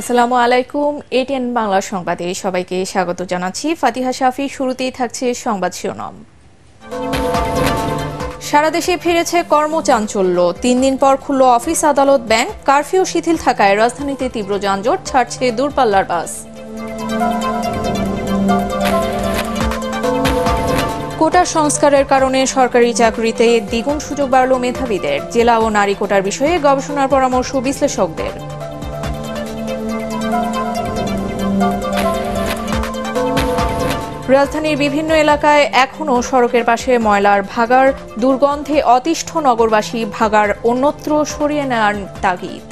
আসসালামু আলাইকুম এটিএন বাংলা সংবাদে সবাইকে স্বাগত জানাচ্ছি ফাতিহা শাফি শুরুতেই থাকছে সংবাদ শিরোনাম সারা দেশে ফিরেছে কর্মচাঞ্চল্য তিন দিন পর খুলল অফিস আদালত ব্যাংক কারফিউ শিথিল থাকায় রাজধানীতে তীব্র যানজট ছাড়ছে দূরপাল্লার বাস কোটা সংস্কারের কারণে সরকারি চাকরিতে দ্বিগুণ সুযোগ বাড়ল মেধাবীদের জেলা ও নারী কোটার বিষয়ে গবেষণার পরামর্শ বিশ্লেষকদের রাজধানীর বিভিন্ন এলাকায় এখনও সড়কের পাশে ময়লার ভাগার দুর্গন্ধে অতিষ্ঠ নগরবাসী ভাগার অন্যত্র সরিয়ে নেওয়ার তাগিদ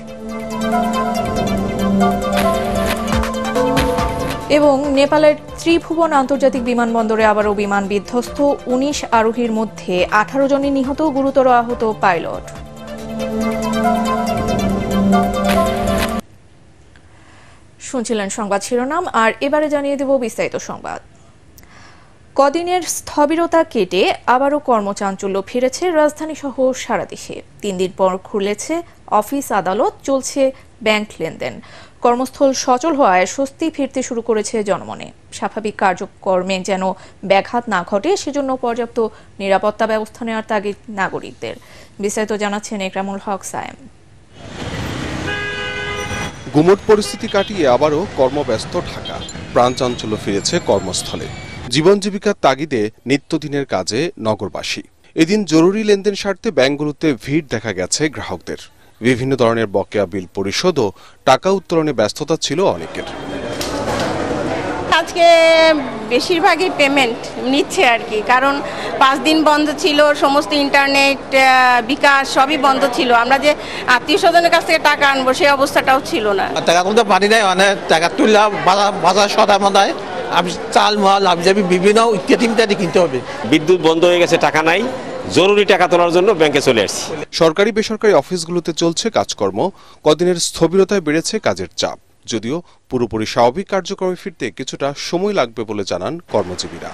এবং নেপালের ত্রিভুবন আন্তর্জাতিক বিমানবন্দরে আবারও বিমান বিধ্বস্ত উনিশ আরোহীর মধ্যে আঠারো জনই নিহত গুরুতর আহত পাইলট শুনছিলেন সংবাদ শিরোনাম আর এবারে জানিয়ে দেব বিস্তারিত সংবাদ কদিনের স্থবিরতা কেটে আবারও কর্মচাঞ্চল্য ফিরেছে রাজধানী সহ সারা দেশে তিন দিন পর খুলেছে অফিস আদালত চলছে ব্যাংক লেনদেন কর্মস্থল সচল হওয়ায় স্বস্তি ফিরতে শুরু করেছে জনমনে স্বাভাবিক কার্যক্রমে যেন ব্যাঘাত না ঘটে সেজন্য পর্যাপ্ত নিরাপত্তা ব্যবস্থা নেওয়ার তাগিদ নাগরিকদের বিস্তারিত জানাচ্ছেন একরামুল হক সায়েম গুমট পরিস্থিতি কাটিয়ে আবারও কর্মব্যস্ত ঢাকা প্রাণ চাঞ্চল্য ফিরেছে কর্মস্থলে জীবন জীবিকার তাগিদে নিত্যদিনের কাজে নগরবাসী এদিন জরুরি লেনদেন স্বার্থে ব্যাংকগুলোতে ভিড় দেখা গেছে গ্রাহকদের বিভিন্ন ধরনের বকেয়া বিল পরিশোধ ও টাকা উত্তোলনে ব্যস্ততা ছিল অনেকের আজকে বেশিরভাগই পেমেন্ট নিচ্ছে আর কি কারণ পাঁচ দিন বন্ধ ছিল সমস্ত ইন্টারনেট বিকাশ সবই বন্ধ ছিল আমরা যে আত্মীয় স্বজনের কাছ থেকে টাকা আনবো সেই অবস্থাটাও ছিল না টাকা কোনো পানি নেয় মানে টাকা তুললাম বাজার সদা মনে চাল মাল আবজাবি বিভিন্ন ইত্যাদি ইত্যাদি কিনতে হবে বিদ্যুৎ বন্ধ হয়ে গেছে টাকা নাই জরুরি টাকা তোলার জন্য ব্যাংকে চলে আসছি সরকারি বেসরকারি অফিসগুলোতে চলছে কাজকর্ম কদিনের স্থবিরতায় বেড়েছে কাজের চাপ যদিও পুরোপুরি স্বাভাবিক কার্যক্রমে ফিরতে কিছুটা সময় লাগবে বলে জানান কর্মজীবীরা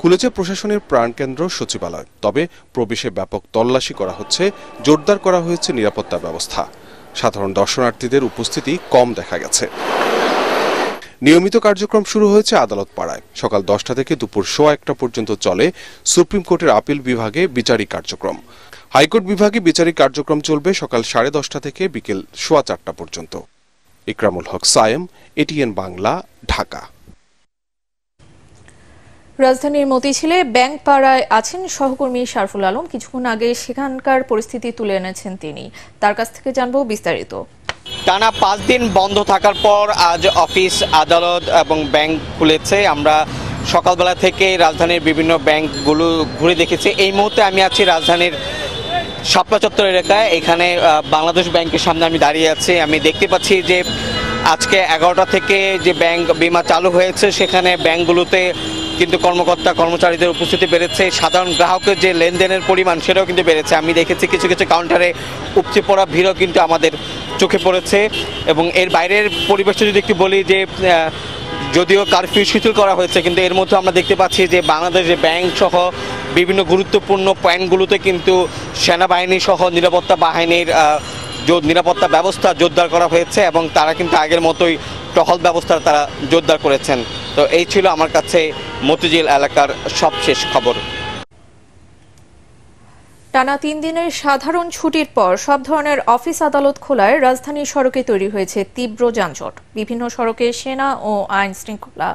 খুলেছে প্রশাসনের প্রাণকেন্দ্র সচিবালয় তবে প্রবেশে ব্যাপক তল্লাশি করা হচ্ছে জোরদার করা হয়েছে নিরাপত্তা ব্যবস্থা সাধারণ দর্শনার্থীদের উপস্থিতি কম দেখা গেছে নিয়মিত কার্যক্রম শুরু হয়েছে আদালত পাড়ায় সকাল দশটা থেকে দুপুর সোয়া একটা পর্যন্ত চলে সুপ্রিম কোর্টের আপিল বিভাগে বিচারিক কার্যক্রম হাইকোর্ট বিভাগে বিচারিক কার্যক্রম চলবে সকাল সাড়ে দশটা থেকে বিকেল সোয়া চারটা পর্যন্ত ইকরামুল হক সায়েম এটিএন বাংলা ঢাকা রাজধানীর মতিঝিলে ব্যাংক পাড়ায় আছেন সহকর্মী শারফুল আলম কিছুক্ষণ আগে সেখানকার পরিস্থিতি তুলে এনেছেন তিনি তার কাছ থেকে জানব বিস্তারিত টানা পাঁচ দিন বন্ধ থাকার পর আজ অফিস আদালত এবং ব্যাংক খুলেছে আমরা সকালবেলা থেকে রাজধানীর বিভিন্ন ব্যাংকগুলো ঘুরে দেখেছি এই মুহূর্তে আমি আছি রাজধানীর শাপলা চত্বর এলাকায় এখানে বাংলাদেশ ব্যাংকের সামনে আমি দাঁড়িয়ে আছি আমি দেখতে পাচ্ছি যে আজকে এগারোটা থেকে যে ব্যাংক বিমা চালু হয়েছে সেখানে ব্যাংকগুলোতে কিন্তু কর্মকর্তা কর্মচারীদের উপস্থিতি বেড়েছে সাধারণ গ্রাহকের যে লেনদেনের পরিমাণ সেটাও কিন্তু বেড়েছে আমি দেখেছি কিছু কিছু কাউন্টারে উপচে পড়া ভিড়ও কিন্তু আমাদের চোখে পড়েছে এবং এর বাইরের পরিবেশটা যদি একটু বলি যে যদিও কারফিউ শিথিল করা হয়েছে কিন্তু এর মধ্যে আমরা দেখতে পাচ্ছি যে বাংলাদেশ ব্যাংক সহ বিভিন্ন গুরুত্বপূর্ণ পয়েন্টগুলোতে কিন্তু সেনাবাহিনী সহ নিরাপত্তা বাহিনীর নিরাপত্তা ব্যবস্থা জোরদার করা হয়েছে এবং তারা কিন্তু আগের মতোই টহল ব্যবস্থা তারা জোরদার করেছেন তো এই ছিল আমার কাছে মতিঝিল এলাকার সবশেষ খবর টানা তিন দিনের সাধারণ ছুটির পর সব ধরনের অফিস আদালত খোলায় রাজধানীর সড়কে তৈরি হয়েছে তীব্র যানজট বিভিন্ন সড়কে সেনা ও আইন শৃঙ্খলা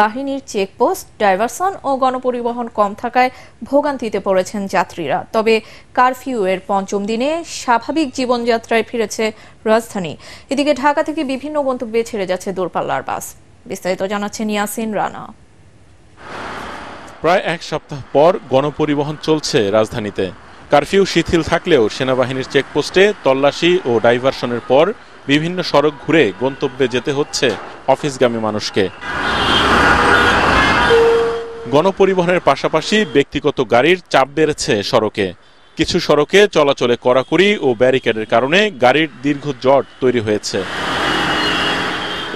বাহিনীর চেকপোস্ট ডাইভারসন ও গণপরিবহন কম থাকায় ভোগান্তিতে পড়েছেন যাত্রীরা তবে কারফিউ এর পঞ্চম দিনে স্বাভাবিক জীবনযাত্রায় ফিরেছে রাজধানী এদিকে ঢাকা থেকে বিভিন্ন গন্তব্যে ছেড়ে যাচ্ছে দূরপাল্লার বাস বিস্তারিত জানাচ্ছেন ইয়াসিন রানা প্রায় এক সপ্তাহ পর গণপরিবহন চলছে রাজধানীতে কারফিউ শিথিল থাকলেও সেনাবাহিনীর চেকপোস্টে তল্লাশি ও ডাইভারশনের পর বিভিন্ন সড়ক ঘুরে গন্তব্যে যেতে হচ্ছে অফিসগামী মানুষকে গণপরিবহনের পাশাপাশি ব্যক্তিগত গাড়ির চাপ বেড়েছে সড়কে কিছু সড়কে চলাচলে কড়াকড়ি ও ব্যারিকেডের কারণে গাড়ির দীর্ঘ জট তৈরি হয়েছে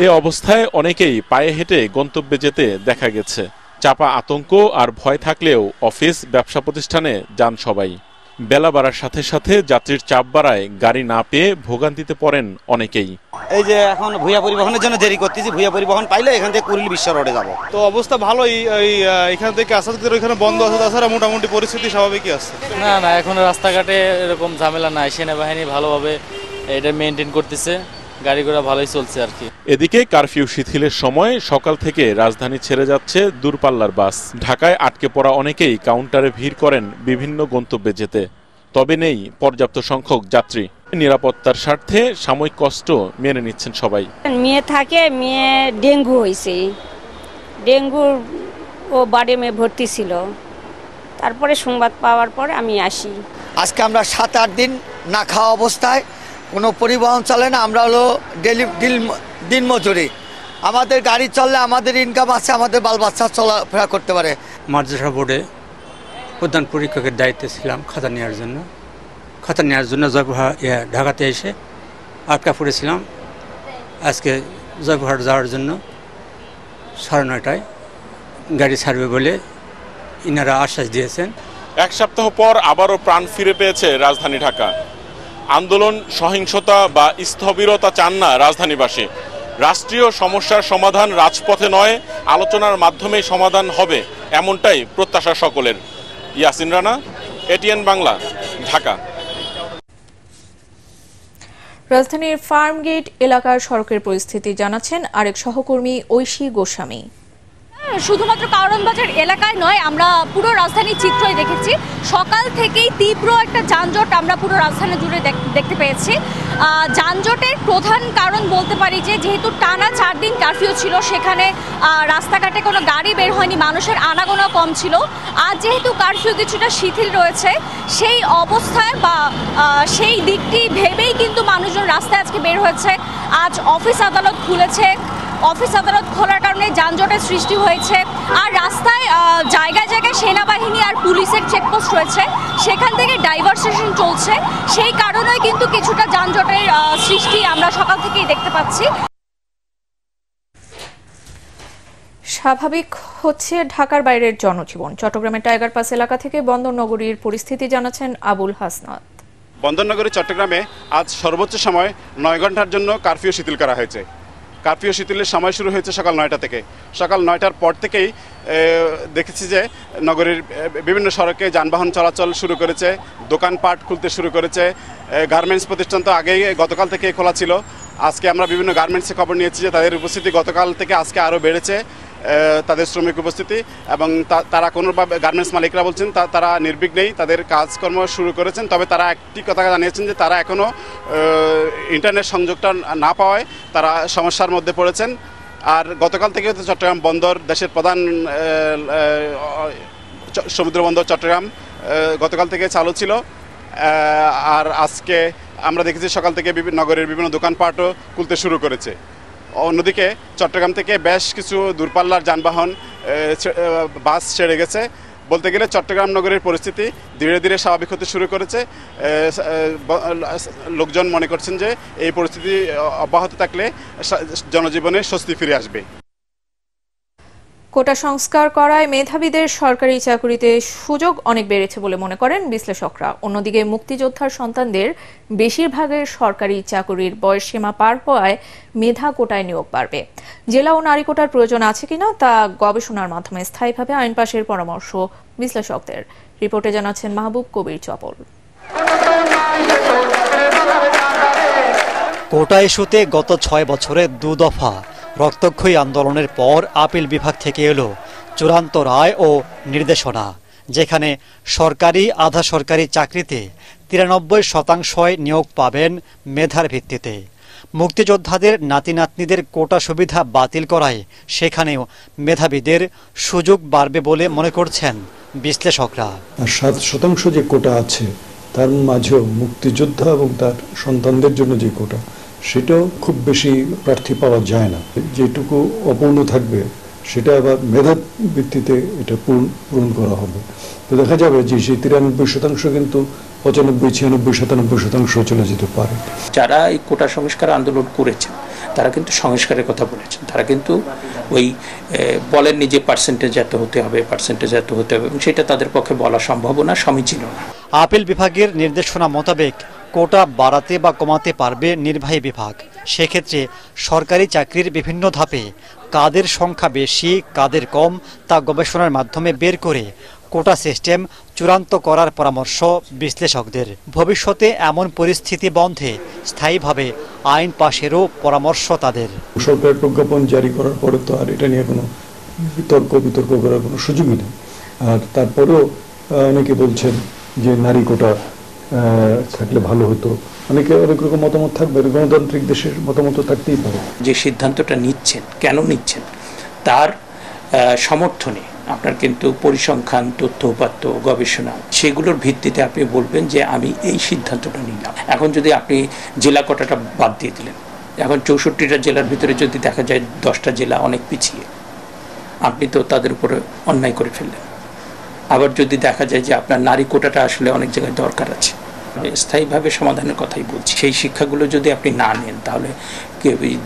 এ অবস্থায় অনেকেই পায়ে হেঁটে গন্তব্যে যেতে দেখা গেছে চাপা আতঙ্ক আর ভয় থাকলেও অফিস ব্যবসা প্রতিষ্ঠানে যান সবাই বেলা বাড়ার সাথে সাথে যাত্রীর চাপ বাড়ায় গাড়ি না পেয়ে ভোগান্তিতে পড়েন অনেকেই এই যে এখন ভূয়া পরিবহনের জন্য দেরি করতেছি ভূয়া পরিবহন পাইলে এখান থেকে কুড়িল বিশ্ব রোডে যাবো তো অবস্থা ভালোই এই এখান থেকে আসাদের ওইখানে বন্ধ আছে তাছাড়া মোটামুটি পরিস্থিতি স্বাভাবিকই আছে না না এখন রাস্তাঘাটে এরকম ঝামেলা নাই সেনাবাহিনী ভালোভাবে এটা মেনটেন করতেছে গাড়ি ঘোড়া ভালোই চলছে আর কি এদিকে কারফিউ শিথিলের সময় সকাল থেকে রাজধানী ছেড়ে যাচ্ছে দূরপাল্লার বাস ঢাকায় আটকে পড়া অনেকেই কাউন্টারে ভিড় করেন বিভিন্ন গন্তব্যে যেতে তবে নেই পর্যাপ্ত সংখ্যক যাত্রী নিরাপত্তার স্বার্থে সাময়িক কষ্ট মেনে নিচ্ছেন সবাই মেয়ে থাকে মেয়ে ডেঙ্গু হয়েছে ডেঙ্গুর ও বাড়ি মেয়ে ভর্তি ছিল তারপরে সংবাদ পাওয়ার পর আমি আসি আজকে আমরা সাত আট দিন না খাওয়া অবস্থায় কোনো পরিবহন চলে না আমরা হলো ডেলি দিন দিনমজুরি আমাদের গাড়ি চললে আমাদের ইনকাম আছে আমাদের বাল বাচ্চা চলাফেরা করতে পারে মাদ্রাসা বোর্ডে প্রধান পরীক্ষকের দায়িত্বে ছিলাম খাতা নেওয়ার জন্য খাতা নেওয়ার জন্য জয়পুরহাট ইয়ে, ঢাকাতে এসে আটকা পড়েছিলাম আজকে জয়পুরহাট যাওয়ার জন্য সাড়ে নয়টায় গাড়ি ছাড়বে বলে ইনারা আশ্বাস দিয়েছেন এক সপ্তাহ পর আবারও প্রাণ ফিরে পেয়েছে রাজধানী ঢাকা আন্দোলন সহিংসতা বা স্থবিরতা চান না রাজধানীবাসী রাষ্ট্রীয় সমস্যার সমাধান রাজপথে নয় আলোচনার মাধ্যমেই সমাধান হবে এমনটাই প্রত্যাশা সকলের ইয়াসিন রানা এটিএন বাংলা ঢাকা রাজধানীর ফার্মগেট এলাকার সড়কের পরিস্থিতি জানাচ্ছেন আরেক সহকর্মী ঐশী গোস্বামী হ্যাঁ, শুধুমাত্র কারণবাজার এলাকায় নয় আমরা পুরো রাজধানীর চিত্রই দেখেছি সকাল থেকেই তীব্র একটা যানজট আমরা পুরো রাজধানী জুড়ে দেখতে পেয়েছি যানজটের প্রধান কারণ বলতে পারি যে যেহেতু টানা চার দিন কারফিউ ছিল সেখানে রাস্তাঘাটে কোনো গাড়ি বের হয়নি মানুষের আনাগোনা কম ছিল আজ যেহেতু কারফিউ কিছুটা শিথিল রয়েছে সেই অবস্থায় বা সেই দিকটি ভেবেই কিন্তু মানুষজন রাস্তায় আজকে বের হয়েছে আজ অফিস আদালত খুলেছে অফিস আদালত খোলার কারণে যানজটের সৃষ্টি হয়েছে আর রাস্তায় জায়গায় জায়গায় সেনাবাহিনী আর পুলিশের চেকপোস্ট রয়েছে সেখান থেকে ডাইভার্সেশন চলছে সেই কারণে কিন্তু কিছুটা যানজটের সৃষ্টি আমরা সকাল থেকেই দেখতে পাচ্ছি স্বাভাবিক হচ্ছে ঢাকার বাইরের জনজীবন চট্টগ্রামের টাইগার পাস এলাকা থেকে বন্দরনগরীর পরিস্থিতি জানাচ্ছেন আবুল হাসনাত বন্দরনগরী চট্টগ্রামে আজ সর্বোচ্চ সময় নয় ঘন্টার জন্য কারফিউ শিথিল করা হয়েছে কার্ফিউ শিথিলের সময় শুরু হয়েছে সকাল নয়টা থেকে সকাল নয়টার পর থেকেই দেখেছি যে নগরীর বিভিন্ন সড়কে যানবাহন চলাচল শুরু করেছে দোকানপাট খুলতে শুরু করেছে গার্মেন্টস প্রতিষ্ঠান তো আগেই গতকাল থেকে খোলা ছিল আজকে আমরা বিভিন্ন গার্মেন্টসে খবর নিয়েছি যে তাদের উপস্থিতি গতকাল থেকে আজকে আরও বেড়েছে তাদের শ্রমিক উপস্থিতি এবং তারা কোনোভাবে গার্মেন্টস মালিকরা বলছেন তারা নির্বিঘ্নেই তাদের কাজকর্ম শুরু করেছেন তবে তারা একটি কথা জানিয়েছেন যে তারা এখনও ইন্টারনেট সংযোগটা না পাওয়ায় তারা সমস্যার মধ্যে পড়েছেন আর গতকাল থেকে চট্টগ্রাম বন্দর দেশের প্রধান সমুদ্র বন্দর চট্টগ্রাম গতকাল থেকে চালু ছিল আর আজকে আমরা দেখেছি সকাল থেকে বিভিন্ন নগরের বিভিন্ন দোকানপাটও খুলতে শুরু করেছে অন্যদিকে চট্টগ্রাম থেকে বেশ কিছু দূরপাল্লার যানবাহন বাস ছেড়ে গেছে বলতে গেলে চট্টগ্রাম নগরের পরিস্থিতি ধীরে ধীরে স্বাভাবিক হতে শুরু করেছে লোকজন মনে করছেন যে এই পরিস্থিতি অব্যাহত থাকলে জনজীবনে স্বস্তি ফিরে আসবে কোটা সংস্কার করায় মেধাবীদের সরকারি চাকরিতে সুযোগ অনেক বেড়েছে বলে মনে করেন বিশ্লেষকরা অন্যদিকে মুক্তিযোদ্ধার সন্তানদের বেশিরভাগের সরকারি চাকরির বয়সসীমা পার হওয়ায় মেধা কোটায় নিয়োগ বাড়বে জেলা ও নারী কোটার প্রয়োজন আছে কিনা তা গবেষণার মাধ্যমে স্থায়ীভাবে আইন পাশের পরামর্শ বিশ্লেষকদের রিপোর্টে জানাচ্ছেন মাহবুব কবির চপল কোটা ইস্যুতে গত ছয় বছরে দু দফা রক্তক্ষয়ী আন্দোলনের পর আপিল বিভাগ থেকে এলো চূড়ান্ত রায় ও নির্দেশনা যেখানে সরকারি আধা সরকারি চাকরিতে তিরানব্বই শতাংশয় নিয়োগ পাবেন মেধার ভিত্তিতে মুক্তিযোদ্ধাদের নাতি নাতনিদের কোটা সুবিধা বাতিল করায় সেখানেও মেধাবীদের সুযোগ বাড়বে বলে মনে করছেন বিশ্লেষকরা সাত শতাংশ যে কোটা আছে তার মাঝেও মুক্তিযোদ্ধা এবং তার সন্তানদের জন্য যে কোটা সেটাও খুব বেশি প্রার্থী পাওয়া যায় না যেটুকু অপূর্ণ থাকবে সেটা আবার মেধা ভিত্তিতে এটা পূরণ পূরণ করা হবে তো দেখা যাবে যে সেই তিরানব্বই শতাংশ কিন্তু পঁচানব্বই ছিয়ানব্বই সাতানব্বই শতাংশ চলে যেতে পারে যারা এই কোটা সংস্কার আন্দোলন করেছেন তারা কিন্তু সংস্কারের কথা বলেছেন তারা কিন্তু ওই বলেননি যে পার্সেন্টেজ এত হতে হবে পার্সেন্টেজ এত হতে হবে এবং সেটা তাদের পক্ষে বলা সম্ভব না সমীচীন না আপিল বিভাগের নির্দেশনা মোতাবেক কোটা বাড়াতে বা কমাতে পারবে নির্বাহী বিভাগ সেক্ষেত্রে সরকারি চাকরির বিভিন্ন ধাপে কাদের সংখ্যা বেশি কাদের কম তা গবেষণার মাধ্যমে বের করে কোটা সিস্টেম চূড়ান্ত করার পরামর্শ বিশ্লেষকদের ভবিষ্যতে এমন পরিস্থিতি বন্ধে স্থায়ীভাবে আইন পাশেরও পরামর্শ তাদের সরকার প্রজ্ঞাপন জারি করার পরে তো আর এটা নিয়ে কোনো বিতর্ক বিতর্ক করার কোনো সুযোগই নেই আর তারপরেও অনেকে বলছেন যে নারী কোটা থাকলে ভালো হতো অনেকে অনেক রকম মতামত থাকবে গণতান্ত্রিক দেশের মতামত থাকতেই পারে যে সিদ্ধান্তটা নিচ্ছেন কেন নিচ্ছেন তার সমর্থনে আপনার কিন্তু পরিসংখ্যান তথ্য উপাত্ত গবেষণা সেগুলোর ভিত্তিতে আপনি বলবেন যে আমি এই সিদ্ধান্তটা নিলাম এখন যদি আপনি জেলা কটাটা বাদ দিয়ে দিলেন এখন চৌষট্টিটা জেলার ভিতরে যদি দেখা যায় দশটা জেলা অনেক পিছিয়ে আপনি তো তাদের উপরে অন্যায় করে ফেললেন আবার যদি দেখা যায় যে আপনার নারী কোটাটা আসলে অনেক জায়গায় দরকার আছে হ্যাঁ। স্থায়ীভাবে সমাধানের কথাই বলছি সেই শিক্ষাগুলো যদি আপনি না নেন তাহলে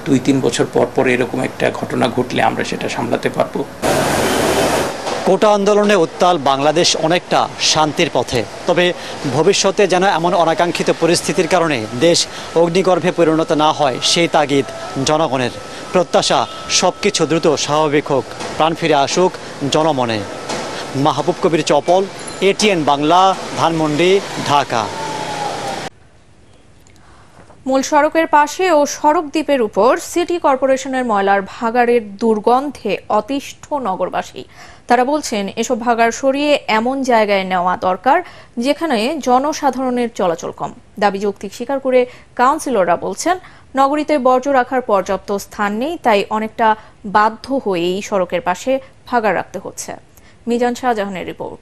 দুই তিন বছর পর পর এরকম একটা ঘটনা ঘটলে আমরা সেটা সামলাতে পারবো কোটা আন্দোলনে উত্তাল বাংলাদেশ অনেকটা শান্তির পথে তবে ভবিষ্যতে যেন এমন অনাকাঙ্ক্ষিত পরিস্থিতির কারণে দেশ অগ্নিগর্ভে পরিণত না হয় সেই তাগিদ জনগণের প্রত্যাশা সব কিছু দ্রুত স্বাভাবিক হোক প্রাণ ফিরে আসুক জনমনে মাহবুব কবির চপল এটিএন বাংলা ধানমন্ডি ঢাকা মূল সড়কের পাশে ও সড়ক দ্বীপের উপর সিটি কর্পোরেশনের ময়লার ভাগাড়ের দুর্গন্ধে অতিষ্ঠ নগরবাসী তারা বলছেন এসব ভাগাড় সরিয়ে এমন জায়গায় নেওয়া দরকার যেখানে জনসাধারণের চলাচল কম দাবি যৌক্তিক স্বীকার করে কাউন্সিলররা বলছেন নগরীতে বর্জ্য রাখার পর্যাপ্ত স্থান নেই তাই অনেকটা বাধ্য হয়েই সড়কের পাশে ভাগাড় রাখতে হচ্ছে মিজান শাহজাহানের রিপোর্ট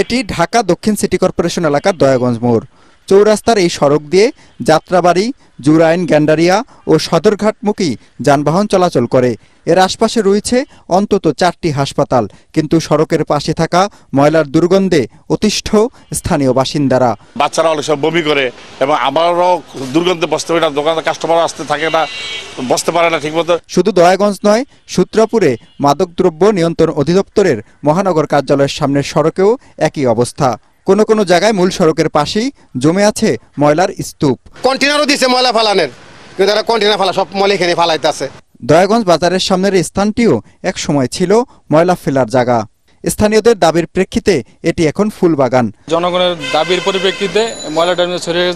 এটি ঢাকা দক্ষিণ সিটি কর্পোরেশন এলাকার দয়াগঞ্জ মোড় চৌরাস্তার এই সড়ক দিয়ে যাত্রাবাড়ি জুরাইন গ্যান্ডারিয়া ও সদরঘাটমুখী যানবাহন চলাচল করে এর আশপাশে রয়েছে অন্তত চারটি হাসপাতাল কিন্তু সড়কের পাশে থাকা ময়লার দুর্গন্ধে অতিষ্ঠ স্থানীয় বাসিন্দারা বাচ্চারা অনেক সব বমি করে এবং আমারও দুর্গন্ধে বসতে পারে না দোকানে কাস্টমার আসতে থাকে না বসতে পারে না ঠিকমতো শুধু দয়াগঞ্জ নয় সূত্রাপুরে মাদকদ্রব্য নিয়ন্ত্রণ অধিদপ্তরের মহানগর কার্যালয়ের সামনের সড়কেও একই অবস্থা কোনো কোনো জায়গায় মূল সড়কের পাশেই জমে আছে ময়লার স্তূপ কন্টেনারও দিছে ময়লা ফালানের কিন্তু তারা কন্টেনার ফালা সব ময়লা এখানে ফালাইতেছে দয়াগঞ্জ বাজারের সামনের স্থানটিও এক সময় ছিল ময়লা ফেলার জায়গা স্থানীয়দের দাবির প্রেক্ষিতে এটি এখন ফুলবাগান জনগণের দাবির পরিপ্রেক্ষিতে ময়লা টার্মিনাল ছড়িয়ে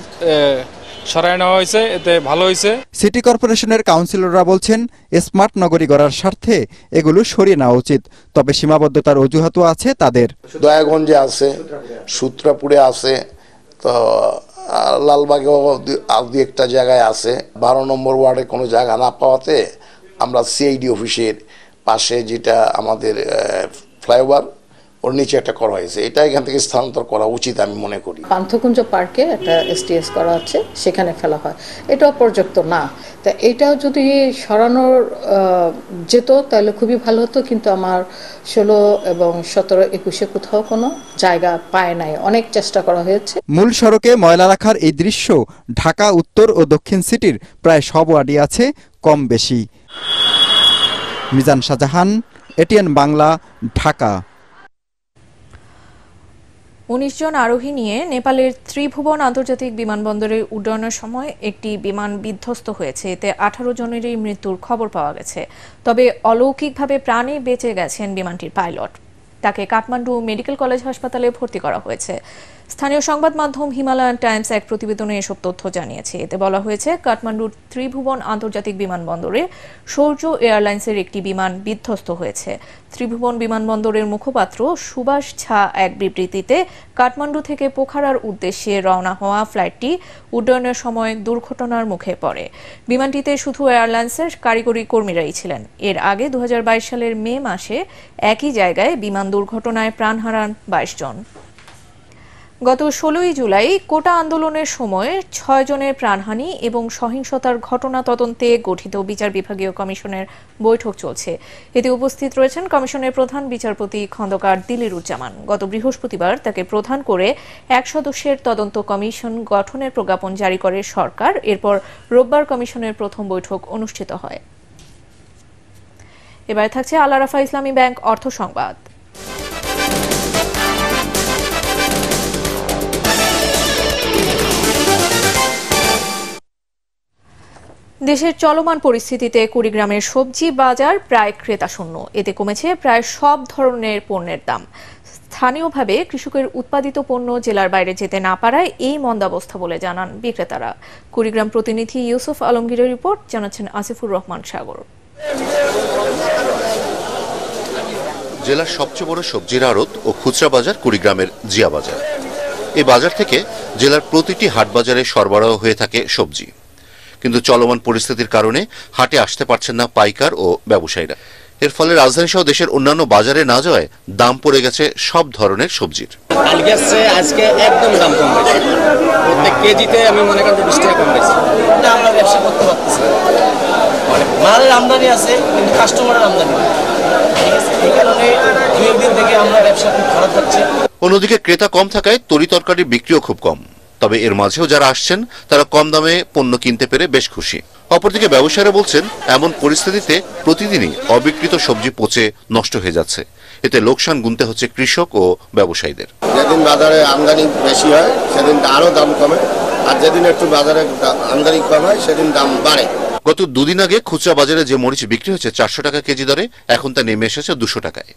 সরায় নেওয়া হয়েছে এতে ভালো হয়েছে সিটি কর্পোরেশনের কাউন্সিলররা বলছেন স্মার্ট নগরী গড়ার স্বার্থে এগুলো সরিয়ে নেওয়া উচিত তবে সীমাবদ্ধতার অজুহাতও আছে তাদের দয়াগঞ্জে আছে সূত্রাপুরে আছে তো লালবাগেও আর দু একটা জায়গায় আছে বারো নম্বর ওয়ার্ডে কোনো জায়গা না পাওয়াতে আমরা সিআইডি অফিসের পাশে যেটা আমাদের ফ্লাইওভার ওর নিচে একটা করা হয়েছে এটা এখান থেকে স্থানান্তর করা উচিত আমি মনে করি পান্থকুঞ্জ পার্কে একটা এসটিএস করা আছে সেখানে ফেলা হয় এটাও পর্যাপ্ত না তা এটাও যদি সরানোর যেত তাহলে খুবই ভালো হতো কিন্তু আমার ষোলো এবং সতেরো একুশে কোথাও কোনো জায়গা পায় নাই অনেক চেষ্টা করা হয়েছে মূল সড়কে ময়লা রাখার এই দৃশ্য ঢাকা উত্তর ও দক্ষিণ সিটির প্রায় সব ওয়ার্ডে আছে কম বেশি মিজান শাহজাহান এটিএন বাংলা ঢাকা উনিশ জন আরোহী নিয়ে নেপালের ত্রিভুবন আন্তর্জাতিক বিমানবন্দরে উড্ডয়নের সময় একটি বিমান বিধ্বস্ত হয়েছে এতে আঠারো জনেরই মৃত্যুর খবর পাওয়া গেছে তবে অলৌকিকভাবে প্রাণে বেঁচে গেছেন বিমানটির পাইলট তাকে কাঠমান্ডু মেডিকেল কলেজ হাসপাতালে ভর্তি করা হয়েছে স্থানীয় সংবাদ মাধ্যম হিমালয়ান টাইমস এক প্রতিবেদনে এসব তথ্য জানিয়েছে এতে বলা হয়েছে কাঠমান্ডুর ত্রিভুবন আন্তর্জাতিক বিমানবন্দরে সৌর্য এয়ারলাইন্সের একটি বিমান বিধ্বস্ত হয়েছে ত্রিভুবন বিমানবন্দরের মুখপাত্র সুভাষ ঝা এক বিবৃতিতে কাঠমান্ডু থেকে পোখারার উদ্দেশ্যে রওনা হওয়া ফ্লাইটটি উড্ডয়নের সময় দুর্ঘটনার মুখে পড়ে বিমানটিতে শুধু এয়ারলাইন্সের কারিগরি কর্মীরাই ছিলেন এর আগে দু সালের মে মাসে একই জায়গায় বিমান দুর্ঘটনায় প্রাণ হারান বাইশ জন গত ষোলোই জুলাই কোটা আন্দোলনের সময় ছয়জনের প্রাণহানি এবং সহিংসতার ঘটনা তদন্তে গঠিত বিচার বিভাগীয় কমিশনের বৈঠক চলছে এতে উপস্থিত রয়েছেন কমিশনের প্রধান বিচারপতি খন্দকার দিলিরুজ্জামান গত বৃহস্পতিবার তাকে প্রধান করে এক সদস্যের তদন্ত কমিশন গঠনের প্রজ্ঞাপন জারি করে সরকার এরপর রোববার কমিশনের প্রথম বৈঠক অনুষ্ঠিত হয় এবার থাকছে আলারাফা ইসলামী ব্যাংক অর্থ সংবাদ দেশের চলমান পরিস্থিতিতে কুড়িগ্রামের সবজি বাজার প্রায় ক্রেতা শূন্য এতে কমেছে প্রায় সব ধরনের পণ্যের দাম স্থানীয়ভাবে কৃষকের উৎপাদিত পণ্য জেলার বাইরে যেতে না পারায় এই মন্দাবস্থা বলে জানান বিক্রেতারা কুড়িগ্রাম প্রতিনিধি ইউসুফ আলমগীরের রিপোর্ট জানাচ্ছেন আসিফুর রহমান সাগর জেলার সবচেয়ে বড় সবজির আড়ত ও খুচরা বাজার কুড়িগ্রামের জিয়া বাজার এই বাজার থেকে জেলার প্রতিটি হাট বাজারে সরবরাহ হয়ে থাকে সবজি কিন্তু চলমান পরিস্থিতির কারণে হাটে আসতে পারছেন না পাইকার ও ব্যবসায়ীরা এর ফলে রাজধানী সহ দেশের অন্যান্য বাজারে না যাওয়ায় দাম পড়ে গেছে সব ধরনের সবজির আজকে একদম দাম প্রত্যেক কেজিতে আমি মনে করি বিশ টাকা আমরা ব্যবসা করতে পারতেছি মানে মালের আমদানি আছে কিন্তু কাস্টমারের আমদানি এই কারণে থেকে আমরা ব্যবসা খুব খারাপ অন্যদিকে ক্রেতা কম থাকায় তরি তরকারির বিক্রিও খুব কম তবে এর মাঝেও যারা আসছেন তারা কম দামে পণ্য কিনতে পেরে বেশ খুশি অপরদিকে ব্যবসায়ীরা বলছেন এমন পরিস্থিতিতে প্রতিদিনই অবিকৃত সবজি পচে নষ্ট হয়ে যাচ্ছে এতে লোকসান গুনতে হচ্ছে কৃষক ও ব্যবসায়ীদের যেদিন বাজারে আমদানি বেশি হয় সেদিন আরও দাম কমে আর যেদিন একটু বাজারে আমদানি কম হয় সেদিন দাম বাড়ে গত দুদিন আগে খুচরা বাজারে যে মরিচ বিক্রি হয়েছে চারশো টাকা কেজি দরে এখন তা নেমে এসেছে দুশো টাকায়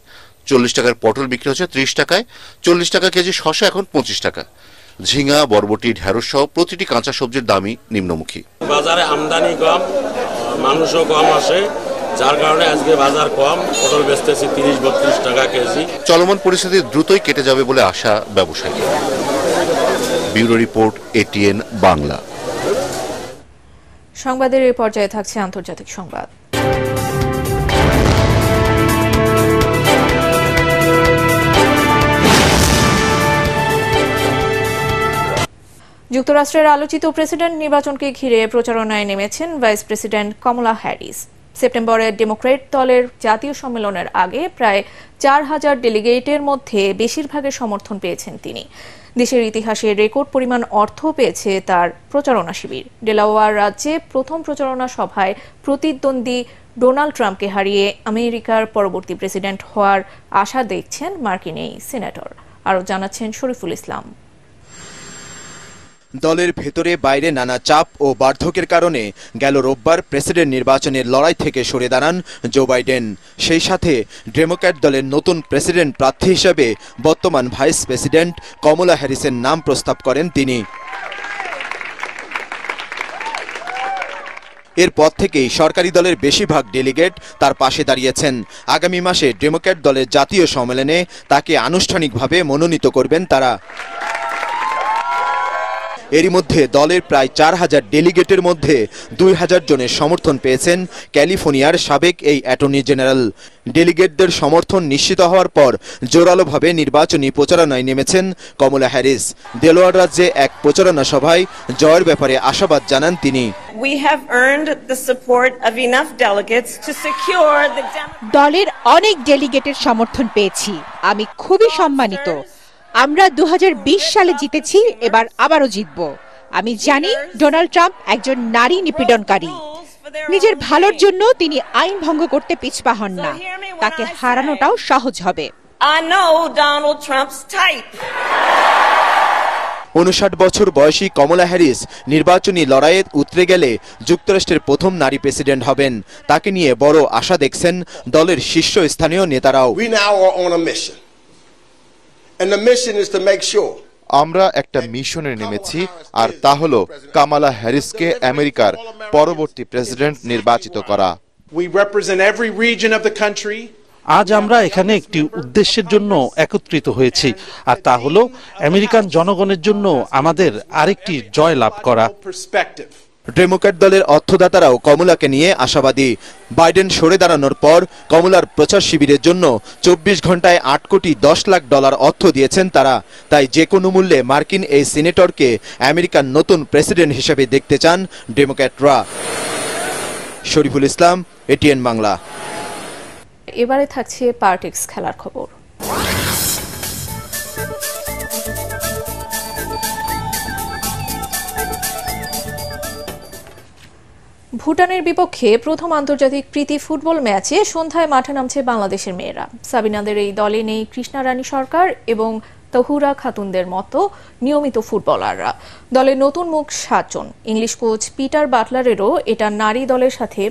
চল্লিশ টাকার পটল বিক্রি হচ্ছে ত্রিশ টাকায় চল্লিশ টাকা কেজি শশা এখন পঁচিশ টাকা ঝিঙা বরবটি ঢেঁড়স সহ প্রতিটি কাঁচা সবজির দামই নিম্নমুখী বাজারে আমদানি কম মানুষও কম আসে যার কারণে আজকে বাজার কম পটল বেচতেছি তিরিশ বত্রিশ টাকা কেজি চলমান পরিস্থিতি দ্রুতই কেটে যাবে বলে আশা ব্যবসায়ী ব্যুরো রিপোর্ট এটিএন বাংলা সংবাদের এই পর্যায়ে থাকছে আন্তর্জাতিক সংবাদ যুক্তরাষ্ট্রের আলোচিত প্রেসিডেন্ট নির্বাচনকে ঘিরে প্রচারণায় নেমেছেন ভাইস প্রেসিডেন্ট কমলা হ্যারিস সেপ্টেম্বরে ডেমোক্রেট দলের জাতীয় সম্মেলনের আগে প্রায় চার হাজার ডেলিগেটের মধ্যে বেশিরভাগের সমর্থন পেয়েছেন তিনি দেশের ইতিহাসে রেকর্ড পরিমাণ অর্থ পেয়েছে তার প্রচারণা শিবির ডেলাওয়ার রাজ্যে প্রথম প্রচারণা সভায় প্রতিদ্বন্দ্বী ডোনাল্ড ট্রাম্পকে হারিয়ে আমেরিকার পরবর্তী প্রেসিডেন্ট হওয়ার আশা দেখছেন মার্কিন এই সিনেটর আরও জানাচ্ছেন শরীফুল ইসলাম দলের ভেতরে বাইরে নানা চাপ ও বার্ধক্যের কারণে গেল রোববার প্রেসিডেন্ট নির্বাচনের লড়াই থেকে সরে দাঁড়ান জো বাইডেন সেই সাথে ডেমোক্র্যাট দলের নতুন প্রেসিডেন্ট প্রার্থী হিসেবে বর্তমান ভাইস প্রেসিডেন্ট কমলা হ্যারিসের নাম প্রস্তাব করেন তিনি এরপর থেকেই সরকারি দলের বেশিরভাগ ডেলিগেট তার পাশে দাঁড়িয়েছেন আগামী মাসে ডেমোক্র্যাট দলের জাতীয় সম্মেলনে তাকে আনুষ্ঠানিকভাবে মনোনীত করবেন তারা এরই মধ্যে দলের প্রায় চার হাজার ডেলিগেটের মধ্যে দুই হাজার জনের সমর্থন পেয়েছেন ক্যালিফোর্নিয়ার সাবেক এই অ্যাটর্নি জেনারেল ডেলিগেটদের সমর্থন নিশ্চিত হওয়ার পর জোরালোভাবে নির্বাচনী প্রচারণায় নেমেছেন কমলা হ্যারিস দেলোয়ার রাজ্যে এক প্রচারণা সভায় জয়ের ব্যাপারে আশাবাদ জানান তিনি দলের অনেক ডেলিগেটের সমর্থন পেয়েছি আমি খুবই সম্মানিত আমরা দু সালে জিতেছি এবার আবারও জিতব আমি জানি ডোনাল্ড ট্রাম্প একজন নারী নিপীড়নকারী নিজের ভালোর জন্য তিনি আইন ভঙ্গ করতে পিছপা হন না তাকে হারানোটাও সহজ হবে উনষাট বছর বয়সী কমলা হ্যারিস নির্বাচনী লড়াইয়ে উতরে গেলে যুক্তরাষ্ট্রের প্রথম নারী প্রেসিডেন্ট হবেন তাকে নিয়ে বড় আশা দেখছেন দলের শীর্ষস্থানীয় নেতারাও আমরা একটা মিশনে নেমেছি আর তা হল কামালা হ্যারিসকে আমেরিকার পরবর্তী প্রেসিডেন্ট নির্বাচিত করা আজ আমরা এখানে একটি উদ্দেশ্যের জন্য একত্রিত হয়েছি আর তা হল আমেরিকান জনগণের জন্য আমাদের আরেকটি জয় লাভ করা ডেমোক্র্যাট দলের অর্থদাতারাও কমলাকে নিয়ে আশাবাদী বাইডেন সরে দাঁড়ানোর পর কমলার প্রচার শিবিরের জন্য চব্বিশ ঘন্টায় আট কোটি দশ লাখ ডলার অর্থ দিয়েছেন তারা তাই যে কোনো মূল্যে মার্কিন এই সিনেটরকে আমেরিকার নতুন প্রেসিডেন্ট হিসেবে দেখতে চান ডেমোক্র্যাটরা শরীফুল ইসলাম এটিএন বাংলা এবারে থাকছে পার্টিক্স খেলার খবর ভুটানের বিপক্ষে প্রথম আন্তর্জাতিক প্রীতি ফুটবল ম্যাচে সন্ধ্যায় মাঠে নামছে বাংলাদেশের মেয়েরা সাবিনাদের এই দলে নেই কৃষ্ণা রানী সরকার এবং তহুরা খাতুনদের মতো নিয়মিত ফুটবলাররা দলে নতুন মুখ সাতজন ইংলিশ কোচ পিটার বাটলারেরও এটা নারী দলের সাথে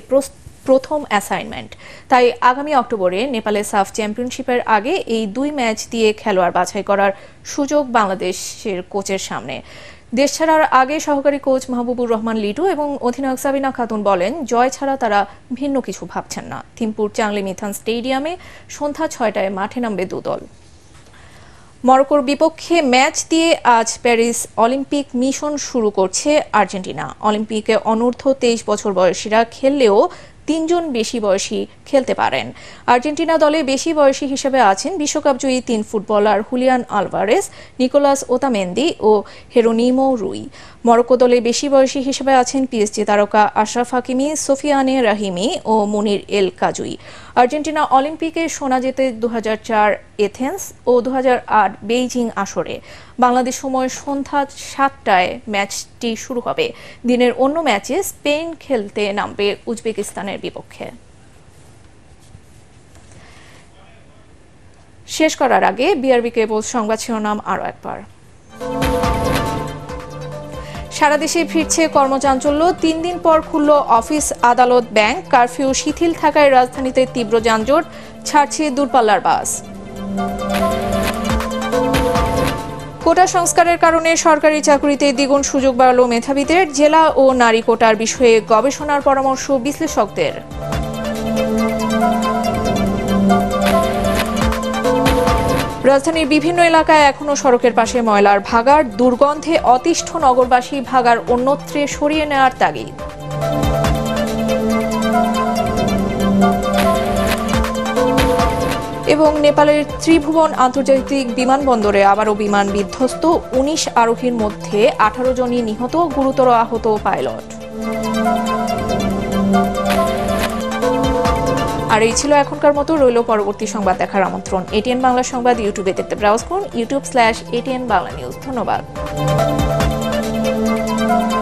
প্রথম অ্যাসাইনমেন্ট তাই আগামী অক্টোবরে নেপালে সাফ চ্যাম্পিয়নশিপের আগে এই দুই ম্যাচ দিয়ে খেলোয়াড় বাছাই করার সুযোগ বাংলাদেশের কোচের সামনে দেশ ছাড়ার আগে সহকারী কোচ মাহবুবুর রহমান লিটু এবং অধিনায়ক সাবিনা খাতুন বলেন জয় ছাড়া তারা ভিন্ন কিছু ভাবছেন না থিমপুর চাংলি মিথান স্টেডিয়ামে সন্ধ্যা ছয়টায় মাঠে নামবে দুদল মরকোর বিপক্ষে ম্যাচ দিয়ে আজ প্যারিস অলিম্পিক মিশন শুরু করছে আর্জেন্টিনা অলিম্পিকে অনূর্ধ্ব তেইশ বছর বয়সীরা খেললেও তিনজন বেশি বয়সী খেলতে পারেন আর্জেন্টিনা দলে বেশি বয়সী হিসেবে আছেন বিশ্বকাপ জয়ী তিন footballer Julian Alvarez Nicolas Otamendi ও হেরোনিমো রুই মরক্কো দলে বেশি বয়সী হিসেবে আছেন পিএসজি তারকা আশরাফ হাকিমি সোফিয়ানে রাহিমি ও মুনির এল কাজুই আর্জেন্টিনা অলিম্পিকে সোনা জেতে দু এথেন্স ও দু বেইজিং আসরে বাংলাদেশ সময় সন্ধ্যা সাতটায় ম্যাচটি শুরু হবে দিনের অন্য ম্যাচে স্পেন খেলতে নামবে উজবেকিস্তানের বিপক্ষে শেষ করার আগে বিআরবি কেবল সংবাদ শিরোনাম আরও একবার সারা দেশে ফিরছে কর্মচাঞ্চল্য তিন দিন পর খুলল অফিস আদালত ব্যাংক কারফিউ শিথিল থাকায় রাজধানীতে তীব্র যানজট ছাড়ছে দূরপাল্লার বাস কোটা সংস্কারের কারণে সরকারি চাকরিতে দ্বিগুণ সুযোগ বাড়ল মেধাবীদের জেলা ও নারী কোটার বিষয়ে গবেষণার পরামর্শ বিশ্লেষকদের রাজধানীর বিভিন্ন এলাকায় এখনও সড়কের পাশে ময়লার ভাগার দুর্গন্ধে অতিষ্ঠ নগরবাসী ভাগার অন্যত্রে সরিয়ে নেওয়ার তাগিদ এবং নেপালের ত্রিভুবন আন্তর্জাতিক বিমানবন্দরে আবারও বিমান বিধ্বস্ত উনিশ আরোহীর মধ্যে আঠারো জনই নিহত গুরুতর আহত পাইলট আর এই ছিল এখনকার মতো রইল পরবর্তী সংবাদ দেখার আমন্ত্রণ এটিএন বাংলা সংবাদ ইউটিউবে দেখতে ব্রাউজ করুন YouTube slash ATN Bangla news ধন্যবাদ